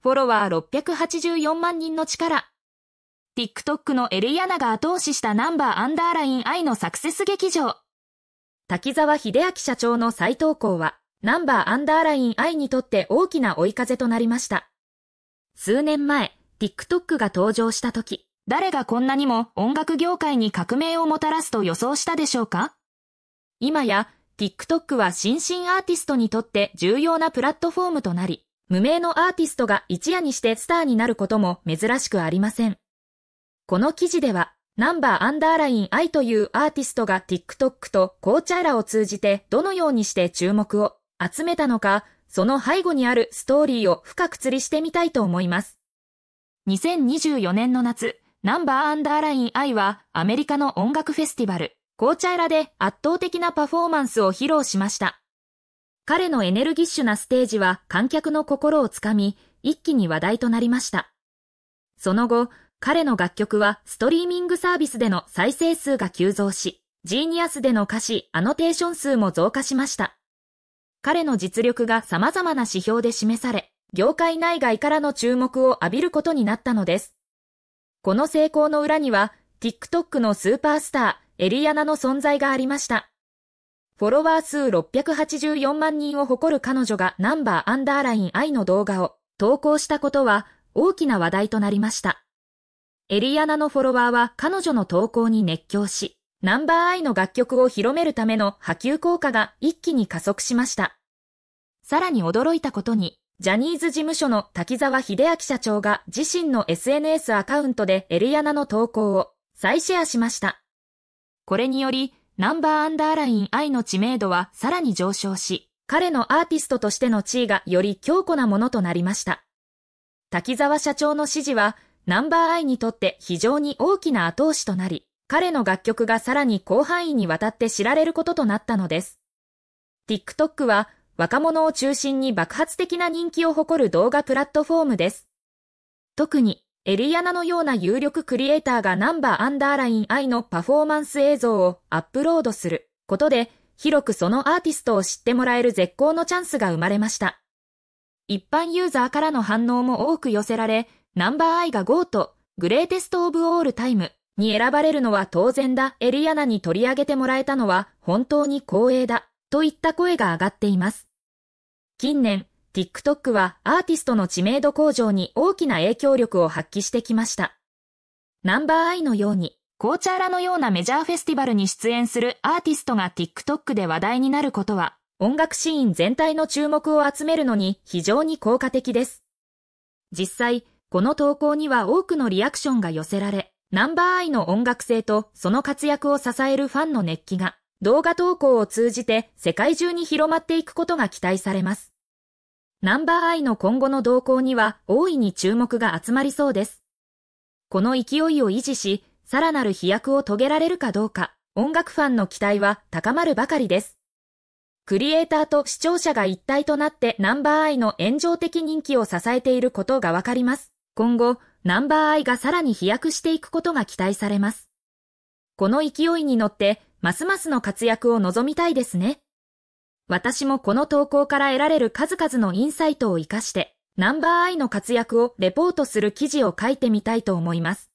フォロワー684万人の力。TikTok のエリアナが後押ししたナンバーアンダーライン I のサクセス劇場。滝沢秀明社長の再投稿は、ナンバーアンダーライン I にとって大きな追い風となりました。数年前、TikTok が登場した時、誰がこんなにも音楽業界に革命をもたらすと予想したでしょうか今や、TikTok は新進アーティストにとって重要なプラットフォームとなり、無名のアーティストが一夜にしてスターになることも珍しくありません。この記事では、ナンバーアンダーライン I というアーティストが TikTok とコーチャーラを通じてどのようにして注目を集めたのか、その背後にあるストーリーを深く釣りしてみたいと思います。2024年の夏、ナンバーアンダーライン I はアメリカの音楽フェスティバル、コーチャーラで圧倒的なパフォーマンスを披露しました。彼のエネルギッシュなステージは観客の心をつかみ、一気に話題となりました。その後、彼の楽曲はストリーミングサービスでの再生数が急増し、ジーニアスでの歌詞、アノテーション数も増加しました。彼の実力が様々な指標で示され、業界内外からの注目を浴びることになったのです。この成功の裏には、TikTok のスーパースター、エリアナの存在がありました。フォロワー数684万人を誇る彼女がナンバーアンダーライン愛の動画を投稿したことは大きな話題となりました。エリアナのフォロワーは彼女の投稿に熱狂し、ナンバーアイの楽曲を広めるための波及効果が一気に加速しました。さらに驚いたことに、ジャニーズ事務所の滝沢秀明社長が自身の SNS アカウントでエリアナの投稿を再シェアしました。これにより、ナンバーアンダーライン I の知名度はさらに上昇し、彼のアーティストとしての地位がより強固なものとなりました。滝沢社長の指示は、ナンバー I にとって非常に大きな後押しとなり、彼の楽曲がさらに広範囲にわたって知られることとなったのです。TikTok は若者を中心に爆発的な人気を誇る動画プラットフォームです。特にエリアナのような有力クリエイターがナンバーアンダーライン I のパフォーマンス映像をアップロードすることで、広くそのアーティストを知ってもらえる絶好のチャンスが生まれました。一般ユーザーからの反応も多く寄せられ、ナンバー I が GO とグレーテストオブオールタイムに選ばれるのは当然だ、エリアナに取り上げてもらえたのは本当に光栄だ、といった声が上がっています。近年、TikTok はアーティストの知名度向上に大きな影響力を発揮してきました。ナンバーアイのように、コーチャーラのようなメジャーフェスティバルに出演するアーティストが TikTok で話題になることは、音楽シーン全体の注目を集めるのに非常に効果的です。実際、この投稿には多くのリアクションが寄せられ、ナンバーアイの音楽性とその活躍を支えるファンの熱気が動画投稿を通じて世界中に広まっていくことが期待されます。ナンバーアイの今後の動向には大いに注目が集まりそうです。この勢いを維持し、さらなる飛躍を遂げられるかどうか、音楽ファンの期待は高まるばかりです。クリエイターと視聴者が一体となってナンバーアイの炎上的人気を支えていることがわかります。今後、ナンバーアイがさらに飛躍していくことが期待されます。この勢いに乗って、ますますの活躍を望みたいですね。私もこの投稿から得られる数々のインサイトを活かして、ナンバーアイの活躍をレポートする記事を書いてみたいと思います。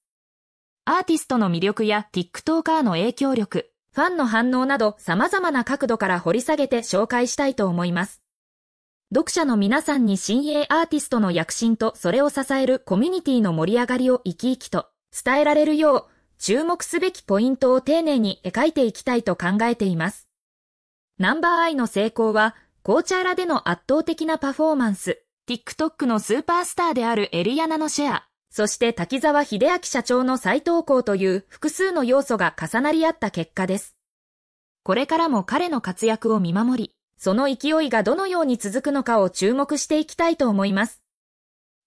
アーティストの魅力や TikToker の影響力、ファンの反応など様々な角度から掘り下げて紹介したいと思います。読者の皆さんに新鋭アーティストの躍進とそれを支えるコミュニティの盛り上がりを生き生きと伝えられるよう、注目すべきポイントを丁寧に描いていきたいと考えています。ナンバーアイの成功は、コーチャーラでの圧倒的なパフォーマンス、TikTok のスーパースターであるエリアナのシェア、そして滝沢秀明社長の再投稿という複数の要素が重なり合った結果です。これからも彼の活躍を見守り、その勢いがどのように続くのかを注目していきたいと思います。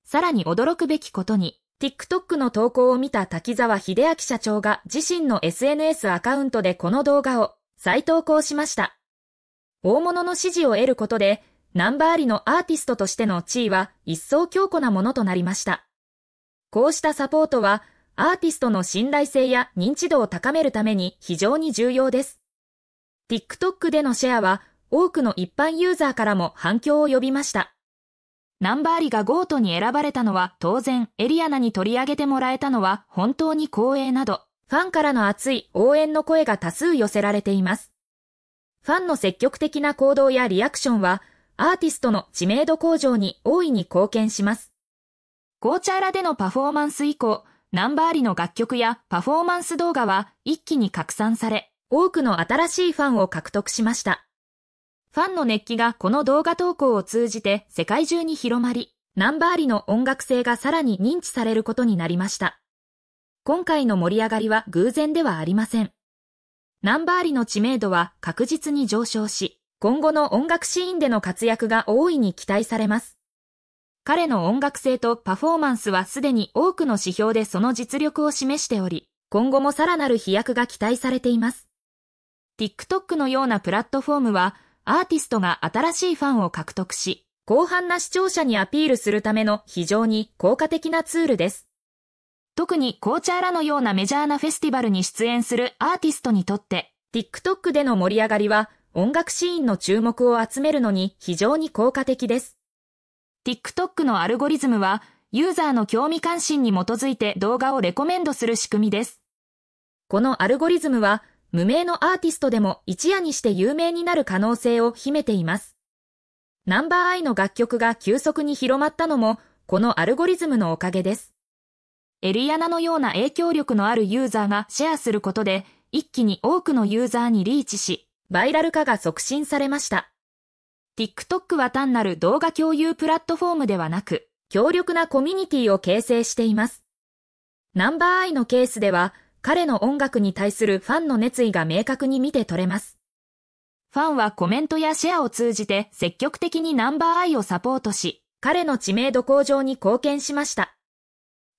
さらに驚くべきことに、TikTok の投稿を見た滝沢秀明社長が自身の SNS アカウントでこの動画を再投稿しました。大物の支持を得ることで、ナンバーリのアーティストとしての地位は一層強固なものとなりました。こうしたサポートは、アーティストの信頼性や認知度を高めるために非常に重要です。TikTok でのシェアは、多くの一般ユーザーからも反響を呼びました。ナンバーリがゴートに選ばれたのは当然、エリアナに取り上げてもらえたのは本当に光栄など、ファンからの熱い応援の声が多数寄せられています。ファンの積極的な行動やリアクションは、アーティストの知名度向上に大いに貢献します。コーチャーラでのパフォーマンス以降、ナンバーリの楽曲やパフォーマンス動画は一気に拡散され、多くの新しいファンを獲得しました。ファンの熱気がこの動画投稿を通じて世界中に広まり、ナンバーリの音楽性がさらに認知されることになりました。今回の盛り上がりは偶然ではありません。ナンバーリの知名度は確実に上昇し、今後の音楽シーンでの活躍が大いに期待されます。彼の音楽性とパフォーマンスはすでに多くの指標でその実力を示しており、今後もさらなる飛躍が期待されています。TikTok のようなプラットフォームは、アーティストが新しいファンを獲得し、広範な視聴者にアピールするための非常に効果的なツールです。特に紅茶らのようなメジャーなフェスティバルに出演するアーティストにとって、TikTok での盛り上がりは音楽シーンの注目を集めるのに非常に効果的です。TikTok のアルゴリズムは、ユーザーの興味関心に基づいて動画をレコメンドする仕組みです。このアルゴリズムは、無名のアーティストでも一夜にして有名になる可能性を秘めています。ナンバーアイの楽曲が急速に広まったのも、このアルゴリズムのおかげです。エリアナのような影響力のあるユーザーがシェアすることで、一気に多くのユーザーにリーチし、バイラル化が促進されました。TikTok は単なる動画共有プラットフォームではなく、強力なコミュニティを形成しています。ナンバーアイのケースでは、彼の音楽に対するファンの熱意が明確に見て取れます。ファンはコメントやシェアを通じて積極的にナンバーアイをサポートし、彼の知名度向上に貢献しました。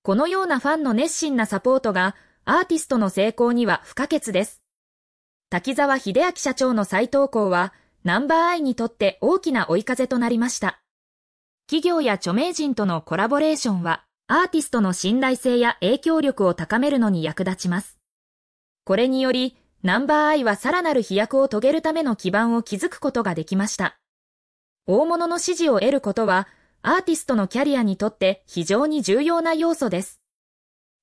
このようなファンの熱心なサポートがアーティストの成功には不可欠です。滝沢秀明社長の再投稿は、ナンバーアイにとって大きな追い風となりました。企業や著名人とのコラボレーションは、アーティストの信頼性や影響力を高めるのに役立ちます。これにより、ナンバーアイはさらなる飛躍を遂げるための基盤を築くことができました。大物の支持を得ることは、アーティストのキャリアにとって非常に重要な要素です。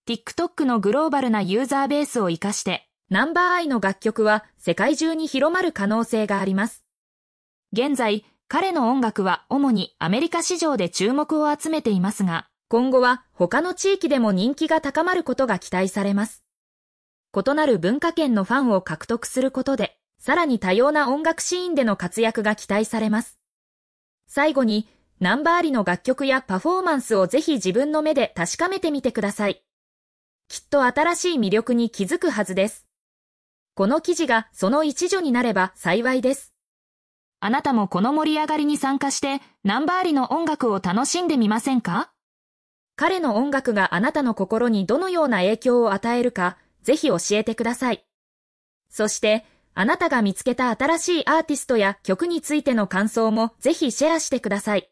TikTok のグローバルなユーザーベースを活かして、ナンバーアイの楽曲は世界中に広まる可能性があります。現在、彼の音楽は主にアメリカ市場で注目を集めていますが、今後は他の地域でも人気が高まることが期待されます。異なる文化圏のファンを獲得することで、さらに多様な音楽シーンでの活躍が期待されます。最後に、ナンバーリの楽曲やパフォーマンスをぜひ自分の目で確かめてみてください。きっと新しい魅力に気づくはずです。この記事がその一助になれば幸いです。あなたもこの盛り上がりに参加して、ナンバーリの音楽を楽しんでみませんか彼の音楽があなたの心にどのような影響を与えるか、ぜひ教えてください。そして、あなたが見つけた新しいアーティストや曲についての感想もぜひシェアしてください。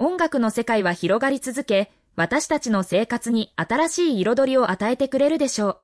音楽の世界は広がり続け、私たちの生活に新しい彩りを与えてくれるでしょう。